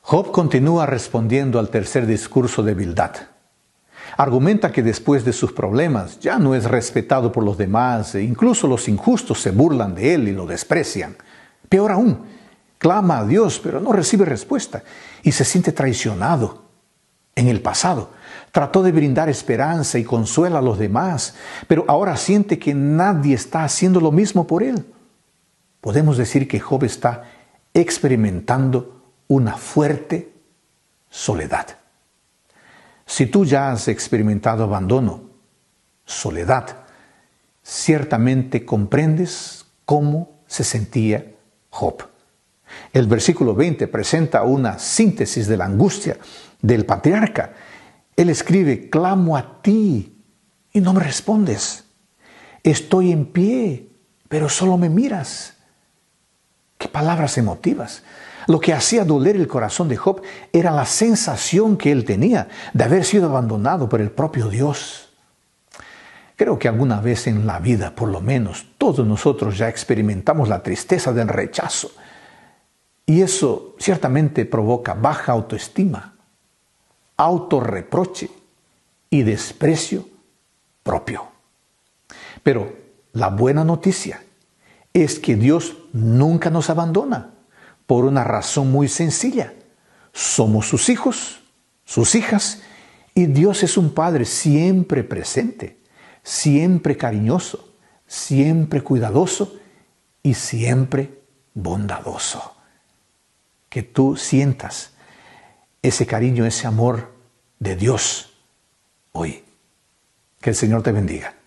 Job continúa respondiendo al tercer discurso de Bildad. Argumenta que después de sus problemas ya no es respetado por los demás e incluso los injustos se burlan de él y lo desprecian. Peor aún, clama a Dios pero no recibe respuesta y se siente traicionado en el pasado. Trató de brindar esperanza y consuelo a los demás, pero ahora siente que nadie está haciendo lo mismo por él. Podemos decir que Job está experimentando una fuerte soledad. Si tú ya has experimentado abandono, soledad, ciertamente comprendes cómo se sentía Job. El versículo 20 presenta una síntesis de la angustia del patriarca. Él escribe, clamo a ti y no me respondes. Estoy en pie, pero solo me miras. Qué palabras emotivas. Lo que hacía doler el corazón de Job era la sensación que él tenía de haber sido abandonado por el propio Dios. Creo que alguna vez en la vida, por lo menos, todos nosotros ya experimentamos la tristeza del rechazo y eso ciertamente provoca baja autoestima, autorreproche y desprecio propio. Pero la buena noticia es que Dios nunca nos abandona por una razón muy sencilla. Somos sus hijos, sus hijas, y Dios es un Padre siempre presente, siempre cariñoso, siempre cuidadoso y siempre bondadoso que tú sientas ese cariño, ese amor de Dios hoy. Que el Señor te bendiga.